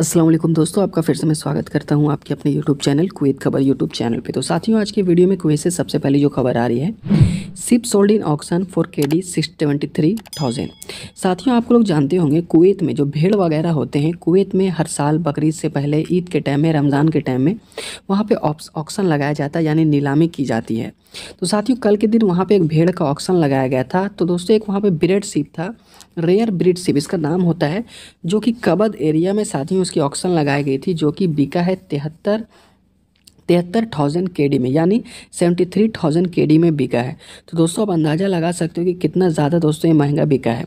अस्सलाम वालेकुम दोस्तों आपका फिर से मैं स्वागत करता हूं आपके अपने यूट्यूब चैनल कुवैत खबर यूट्यूब चैनल पे तो साथियों आज की वीडियो में कुवैत से सबसे पहले जो खबर आ रही है sheep sold in auction for K D six twenty three thousand साथियों आप लोग जानते होंगे कुवैत में जो भेड़ वगैरह होते हैं कुवैत में हर साल बकरीद से पहले ईद के टाइम में रमज़ान के टाइम में वहाँ पे ऑक्शन लगाया जाता है यानी नीलामी की जाती है तो साथियों कल के दिन वहाँ पे एक भेड़ का ऑक्शन लगाया गया था तो दोस्तों एक वहाँ पे ब्रेड सिप था रेयर ब्रिड सिप इसका नाम होता है जो कि कबद एरिया में साथियों उसकी ऑक्शन लगाई गई थी जो कि बिका है तिहत्तर तिहत्तर थाउजेंड के डी में यानी seventy three thousand K D में बिका है तो दोस्तों आप अंदाज़ा लगा सकते हो कि कितना ज़्यादा दोस्तों ये महंगा बिका है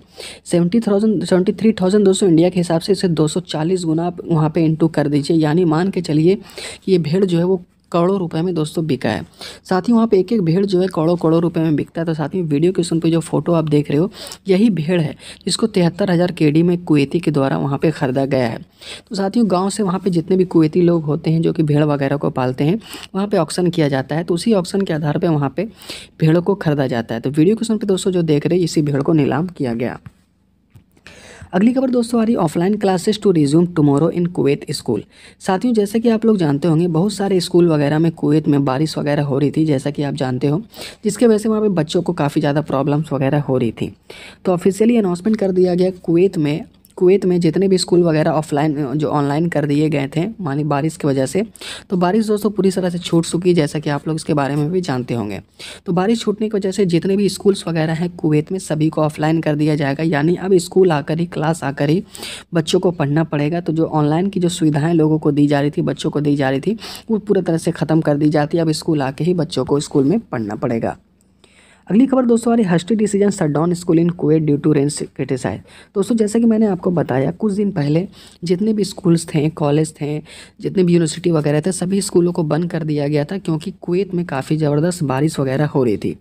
seventy thousand seventy three thousand दोस्तों इंडिया के हिसाब से इसे दो सौ चालीस गुना आप वहाँ पर इंटू कर दीजिए यानी मान के चलिए कि ये भेड़ जो है वो करोड़ों रुपए में दोस्तों बिका है साथ ही वहाँ पे एक एक भेड़ जो है करोड़ों करोड़ों रुपए में बिकता है तो साथ ही वीडियो के सुन पे जो फोटो आप देख रहे हो यही भेड़ है जिसको तिहत्तर हज़ार के में कुएती के द्वारा वहाँ पर ख़रीदा गया है तो साथियों गाँव से वहाँ पर जितने भी कुवैती लोग होते हैं जो कि भेड़ वगैरह को पालते हैं वहाँ पर ऑक्शन किया जाता है तो उसी ऑक्शन के आधार पर वहाँ पर भेड़ों को खरीदा जाता है तो वीडियो के सुन पर दोस्तों जो देख रहे इसी भेड़ को नीलाम किया गया अगली खबर दोस्तों आ रही offline classes to resume tomorrow in Kuwait school साथियों जैसे कि आप लोग जानते होंगे बहुत सारे स्कूल वगैरह में कुवैत में बारिश वगैरह हो रही थी जैसा कि आप जानते हो जिसके वजह से वहाँ पर बच्चों को काफ़ी ज़्यादा प्रॉब्लम्स वगैरह हो रही थी तो ऑफिशियली अनाउंसमेंट कर दिया गया कुवैत में कुवैत में जितने भी स्कूल वगैरह ऑफलाइन जो ऑनलाइन कर दिए गए थे मानी बारिश की वजह से तो बारिश दोस्तों पूरी तरह से छूट चुकी जैसा कि आप लोग इसके बारे में भी जानते होंगे तो बारिश छूटने की वजह से जितने भी स्कूल्स वगैरह हैं कुवैत में सभी को ऑफलाइन कर दिया जाएगा यानी अब स्कूल आकर ही क्लास आकर ही बच्चों को पढ़ना पड़ेगा तो जो ऑनलाइन की जो सुविधाएँ लोगों को दी जा रही थी बच्चों को दी जा रही थी वो पूरी तरह से ख़त्म कर दी जाती है अब स्कूल आके ही बच्चों को स्कूल में पढ़ना पड़ेगा अगली खबर दोस्तों हमारी hasty decision shut down school in Kuwait due to rains criticise दोस्तों जैसे कि मैंने आपको बताया कुछ दिन पहले जितने भी स्कूल्स थे कॉलेज थे जितने भी यूनिवर्सिटी वगैरह थे सभी स्कूलों को बंद कर दिया गया था क्योंकि कुवैत में काफ़ी ज़बरदस्त बारिश वगैरह हो रही थी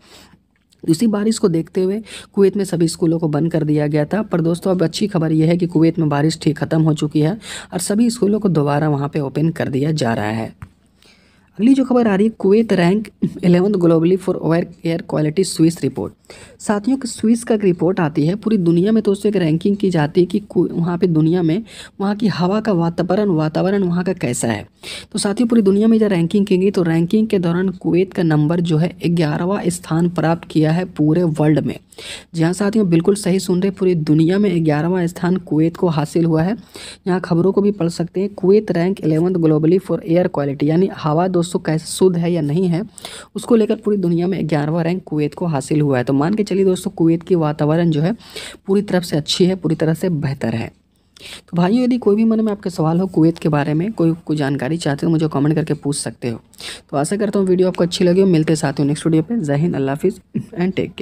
इसी बारिश को देखते हुए कुवैत में सभी स्कूलों को बंद कर दिया गया था पर दोस्तों अब अच्छी खबर यह है कि कुवैत में बारिश ठीक ख़त्म हो चुकी है और सभी स्कूलों को दोबारा वहाँ पर ओपन कर दिया जा रहा है अगली जो खबर आ रही है Kuwait rank eleventh globally for over air quality Swiss report साथियों की स्विस का एक रिपोर्ट आती है पूरी दुनिया में तो उससे एक रैंकिंग की जाती है कि वहाँ पे दुनिया में वहाँ की हवा का वातावरण वातावरण वहाँ का कैसा है तो साथियों पूरी दुनिया में जब रैंकिंग की गई तो रैंकिंग के दौरान कुवैत का नंबर जो है ग्यारहवा स्थान प्राप्त किया है पूरे वर्ल्ड में जी हाँ साथियों बिल्कुल सही सुन रहे पूरी दुनिया में ग्यारहवा स्थान कुवैत को हासिल हुआ है यहाँ खबरों को भी पढ़ सकते हैं Kuwait rank eleventh globally for air quality यानी हवा दो दोस्तों कैसे शुद्ध है या नहीं है उसको लेकर पूरी दुनिया में ग्यारहवा रैंक कुवैत को हासिल हुआ है तो मान के चलिए दोस्तों कुवैत की वातावरण जो है पूरी तरफ से अच्छी है पूरी तरह से बेहतर है तो भाइयों यदि कोई भी मन में आपके सवाल हो कुवैत के बारे में कोई कोई जानकारी चाहते हो मुझे कमेंट करके पूछ सकते हो तो आशा करता हूँ वीडियो आपको अच्छी लगी हो मिलते साथ हो नेक्स्ट वीडियो पर जय अल्लाह हाफिज़ एंड टेक केयर